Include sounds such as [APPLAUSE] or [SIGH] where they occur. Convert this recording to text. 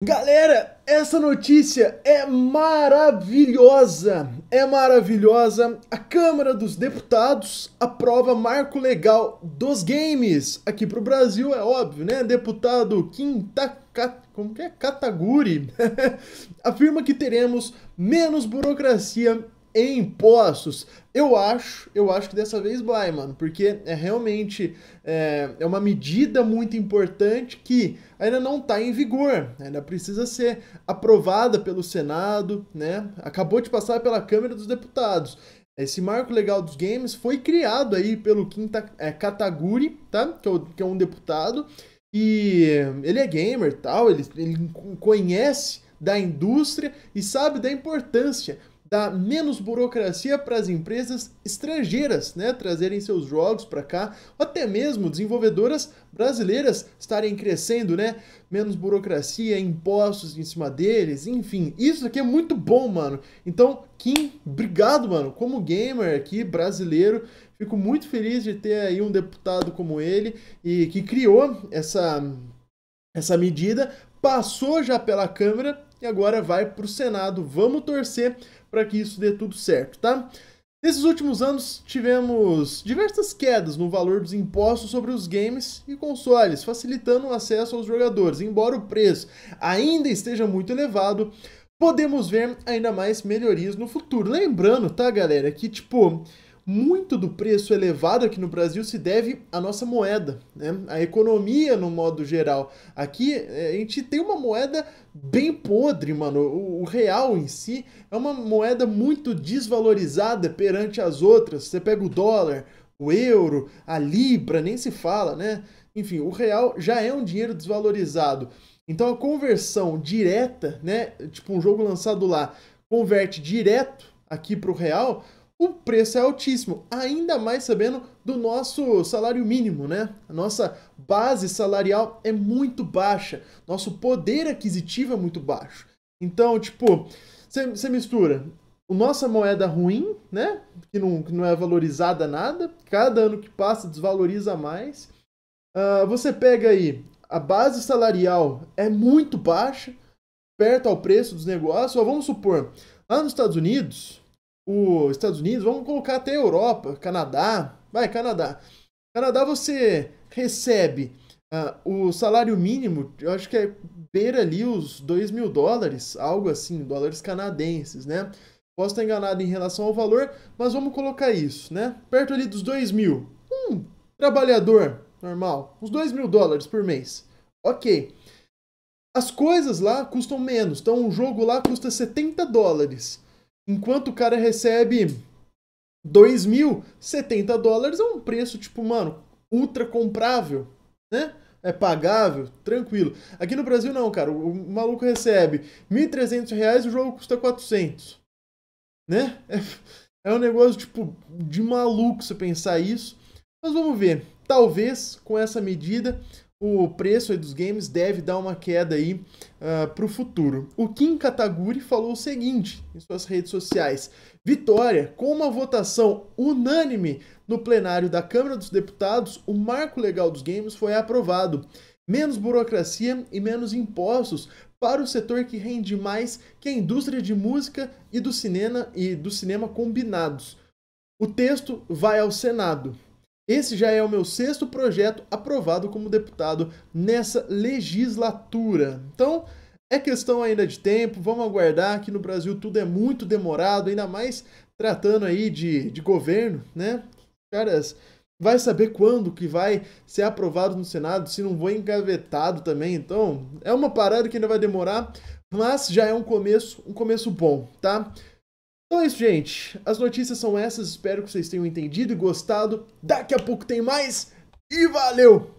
Galera, essa notícia é maravilhosa! É maravilhosa! A Câmara dos Deputados aprova marco legal dos games. Aqui para o Brasil é óbvio, né? Deputado Quinta como que é? Kataguri [LAUGHS] afirma que teremos menos burocracia em impostos. Eu acho, eu acho que dessa vez vai, mano, porque é realmente é, é uma medida muito importante que ainda não está em vigor, ainda precisa ser aprovada pelo Senado, né? Acabou de passar pela Câmara dos Deputados. Esse marco legal dos games foi criado aí pelo Quinta é, Kataguri, tá? Que é, o, que é um deputado e ele é gamer, tal. Ele, ele conhece da indústria e sabe da importância dar menos burocracia para as empresas estrangeiras, né, trazerem seus jogos para cá, ou até mesmo desenvolvedoras brasileiras estarem crescendo, né? Menos burocracia, impostos em cima deles, enfim. Isso aqui é muito bom, mano. Então, Kim, obrigado, mano. Como gamer aqui brasileiro, fico muito feliz de ter aí um deputado como ele e que criou essa essa medida, passou já pela Câmara e agora vai para o Senado. Vamos torcer para que isso dê tudo certo, tá? Nesses últimos anos, tivemos diversas quedas no valor dos impostos sobre os games e consoles, facilitando o acesso aos jogadores. Embora o preço ainda esteja muito elevado, podemos ver ainda mais melhorias no futuro. Lembrando, tá, galera, que tipo. Muito do preço elevado aqui no Brasil se deve à nossa moeda, né? A economia no modo geral. Aqui é, a gente tem uma moeda bem podre, mano. O, real em si é uma moeda muito desvalorizada perante as outras. Você pega o dólar, o euro, a libra, nem se fala, né? Enfim, o real já é um dinheiro desvalorizado. Então a conversão direta, né? Tipo um jogo lançado lá, converte direto aqui para o real, o preço é altíssimo, ainda mais sabendo do nosso salário mínimo, né? A nossa base salarial é muito baixa, nosso poder aquisitivo é muito baixo. Então, tipo, você mistura a nossa moeda ruim, né? Que não, que não é valorizada nada, cada ano que passa desvaloriza mais. Uh, você pega aí, a base salarial é muito baixa, perto ao preço dos negócios. Ó, vamos supor, lá nos Estados Unidos, os Estados Unidos, vamos colocar até Europa, Canadá, vai, Canadá. Canadá você recebe uh, o salário mínimo, eu acho que é beira ali os 2 mil dólares, algo assim, dólares canadenses, né? Posso estar enganado em relação ao valor, mas vamos colocar isso, né? Perto ali dos 2 mil. Um trabalhador normal, uns 2 mil dólares por mês. Ok. As coisas lá custam menos, então um jogo lá custa 70 dólares. Enquanto o cara recebe 2.070 mil, dólares é um preço, tipo, mano, ultra comprável, né? É pagável, tranquilo. Aqui no Brasil não, cara. O, o maluco recebe 1.300 reais e o jogo custa 400. Né? É, é um negócio, tipo, de maluco você pensar isso. Mas vamos ver. Talvez, com essa medida, o preço dos games deve dar uma queda aí uh, ah, para o futuro. O Kim Kataguri falou o seguinte em suas redes sociais: Vitória, com uma votação unânime no plenário da Câmara dos Deputados, o marco legal dos games foi aprovado. Menos burocracia e menos impostos para o setor que rende mais que a indústria de música e do cinema e do cinema combinados. O texto vai ao Senado. Esse já é o meu sexto projeto aprovado como deputado nessa legislatura. Então, é questão ainda de tempo, vamos aguardar que no Brasil tudo é muito demorado, ainda mais tratando aí de, de governo, né? Caras, vai saber quando que vai ser aprovado no Senado, se não vou engavetado também. Então, é uma parada que ainda vai demorar, mas já é um começo, um começo bom, tá? Então é isso, gente. As notícias são essas. Espero que vocês tenham entendido e gostado. Daqui a pouco tem mais. E valeu!